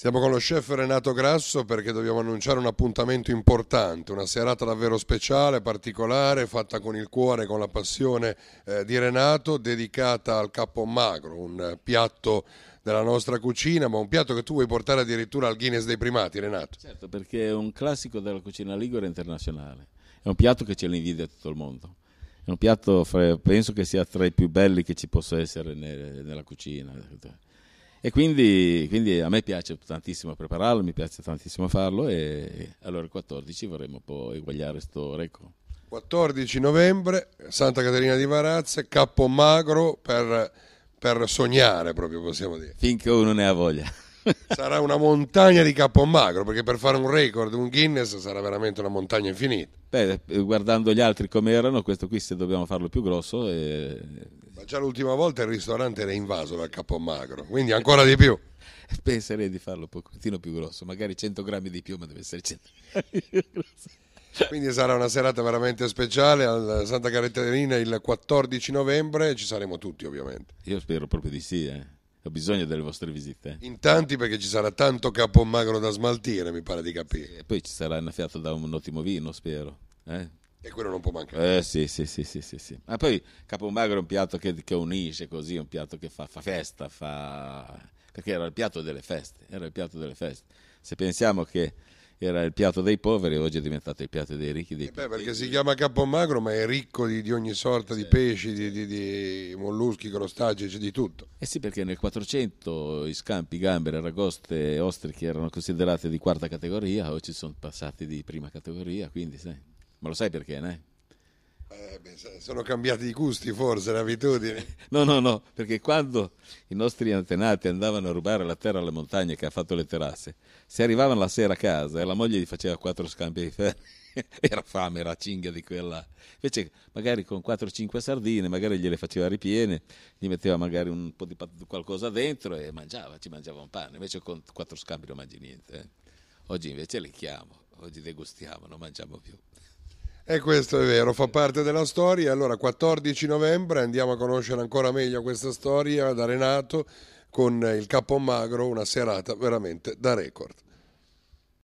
Siamo con lo chef Renato Grasso perché dobbiamo annunciare un appuntamento importante, una serata davvero speciale, particolare, fatta con il cuore, con la passione eh, di Renato, dedicata al capo magro, un piatto della nostra cucina, ma un piatto che tu vuoi portare addirittura al Guinness dei primati, Renato. Certo, perché è un classico della cucina ligure internazionale, è un piatto che ce l'invidia tutto il mondo. È un piatto, fra, penso che sia tra i più belli che ci possa essere nella cucina e quindi, quindi, a me piace tantissimo prepararlo, mi piace tantissimo farlo e allora il 14 vorremmo poi eguagliare questo record. 14 novembre, Santa Caterina di Varazze, Capomagro per, per sognare proprio possiamo dire. Finché uno ne ha voglia sarà una montagna di Capomagro, perché per fare un record, un Guinness, sarà veramente una montagna infinita. Beh, eh, guardando gli altri come erano, questo qui se dobbiamo farlo più grosso... È... Eh, ma già l'ultima volta il ristorante era invaso dal Capomagro, quindi ancora di più. Penserei di farlo un pochettino più grosso, magari 100 grammi di più, ma deve essere 100 grammi più Quindi sarà una serata veramente speciale al Santa Caterina il 14 novembre, ci saremo tutti ovviamente. Io spero proprio di sì. Eh ho bisogno delle vostre visite. In tanti perché ci sarà tanto capomagro da smaltire, mi pare di capire. E poi ci sarà innaffiato da un ottimo vino, spero. Eh? E quello non può mancare. Eh, sì, sì, sì, sì, sì, sì. Ma poi capomagro è un piatto che, che unisce così, un piatto che fa, fa, festa, fa... perché era il piatto delle feste, era il piatto delle feste. Se pensiamo che era il piatto dei poveri, oggi è diventato il piatto dei ricchi. Dei eh beh, perché si chiama Capomagro, ma è ricco di, di ogni sorta sì. di pesci, di, di, di molluschi, crostacei, c'è di tutto. Eh sì, perché nel 400 i scampi, gambere, ragoste ostriche erano considerate di quarta categoria, oggi sono passati di prima categoria, quindi sai. Ma lo sai perché, no? sono cambiati i gusti forse, le abitudini. No, no, no, perché quando i nostri antenati andavano a rubare la terra alle montagne che ha fatto le terrasse, se arrivavano la sera a casa e la moglie gli faceva quattro scampi di ferro, era fame, era cinghia di quella. Invece magari con 4-5 sardine, magari gliele faceva ripiene, gli metteva magari un po' di pat- qualcosa dentro e mangiava, ci mangiava un pane. Invece con quattro scampi non mangi niente. Eh. Oggi invece le chiamo, oggi degustiamo, non mangiamo più. E questo è vero, fa parte della storia. Allora, 14 novembre andiamo a conoscere ancora meglio questa storia da Renato con il Capomagro, una serata veramente da record.